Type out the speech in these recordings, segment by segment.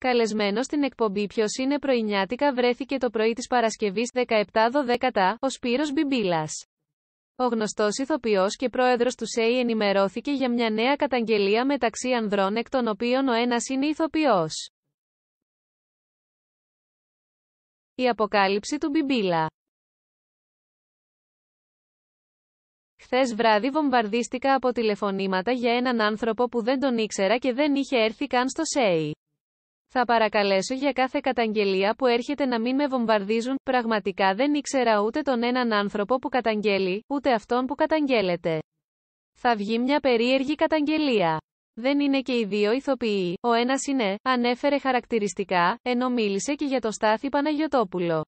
Καλεσμένο στην εκπομπή Ποιος είναι πρωινιάτικα βρέθηκε το πρωί της Παρασκευής 17 12 ο Σπύρος Μπιμπίλας. Ο γνωστός ηθοποιός και πρόεδρος του ΣΕΙ ενημερώθηκε για μια νέα καταγγελία μεταξύ ανδρών εκ των οποίων ο ένας είναι ηθοποιός. Η αποκάλυψη του Μπιμπίλα. Χθες βράδυ βομβαρδίστηκα από τηλεφωνήματα για έναν άνθρωπο που δεν τον ήξερα και δεν είχε έρθει καν στο ΣΕΙ. Θα παρακαλέσω για κάθε καταγγελία που έρχεται να μην με βομβαρδίζουν. Πραγματικά δεν ήξερα ούτε τον έναν άνθρωπο που καταγγέλει, ούτε αυτόν που καταγγέλλεται. Θα βγει μια περίεργη καταγγελία. Δεν είναι και οι δύο ηθοποιοί, ο ένας είναι, ανέφερε χαρακτηριστικά, ενώ μίλησε και για το Στάθη Παναγιωτόπουλο.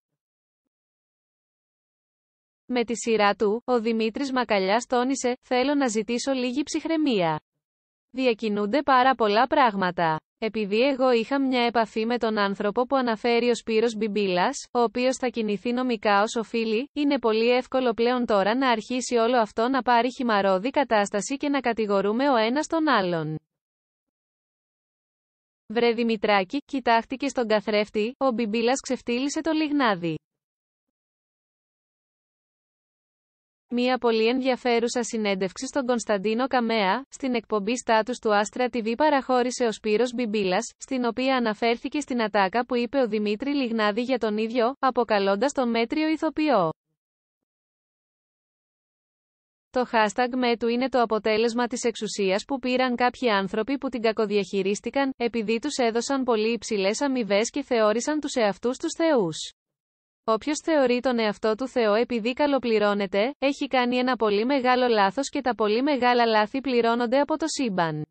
Με τη σειρά του, ο Δημήτρης Μακαλιάς τόνισε, θέλω να ζητήσω λίγη ψυχραιμία. Διακινούνται πάρα πολλά πράγματα. Επειδή εγώ είχα μια επαφή με τον άνθρωπο που αναφέρει ο Σπύρος Μπιμπίλας, ο οποίος θα κινηθεί νομικά ως οφείλη, είναι πολύ εύκολο πλέον τώρα να αρχίσει όλο αυτό να πάρει χυμαρόδη κατάσταση και να κατηγορούμε ο ένας τον άλλον. Βρε Δημητράκη, κοιτάχτηκε στον καθρέφτη, ο Μπιμπίλας ξεφτύλισε το λιγνάδι. Μία πολύ ενδιαφέρουσα συνέντευξη στον Κωνσταντίνο Καμέα, στην εκπομπή Status του Άστρα TV παραχώρησε ο Σπύρος Μπιμπίλας, στην οποία αναφέρθηκε στην ατάκα που είπε ο Δημήτρη Λιγνάδη για τον ίδιο, αποκαλώντας τον μέτριο ηθοποιό. Το hashtag με του είναι το αποτέλεσμα της εξουσίας που πήραν κάποιοι άνθρωποι που την κακοδιαχειρίστηκαν, επειδή τους έδωσαν πολύ υψηλές αμοιβές και θεώρησαν τους εαυτούς τους θεούς. Όποιος θεωρεί τον εαυτό του Θεό επειδή καλοπληρώνεται, έχει κάνει ένα πολύ μεγάλο λάθος και τα πολύ μεγάλα λάθη πληρώνονται από το σύμπαν.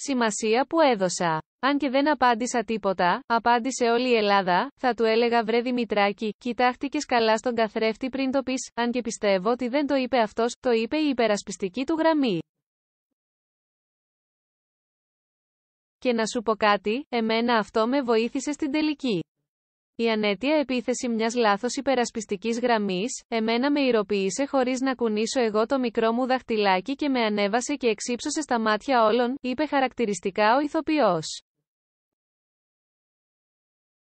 Σημασία που έδωσα. Αν και δεν απάντησα τίποτα, απάντησε όλη η Ελλάδα, θα του έλεγα βρε Δημητράκη, κοιτάχτηκες καλά στον καθρέφτη πριν το πεις, αν και πιστεύω ότι δεν το είπε αυτός, το είπε η υπερασπιστική του γραμμή. Και να σου πω κάτι, εμένα αυτό με βοήθησε στην τελική. Η ανέτεια επίθεση μιας λάθος υπερασπιστικής γραμμής, εμένα με ηρωποιήσε χωρίς να κουνήσω εγώ το μικρό μου δαχτυλάκι και με ανέβασε και εξύψωσε στα μάτια όλων, είπε χαρακτηριστικά ο ηθοποιός.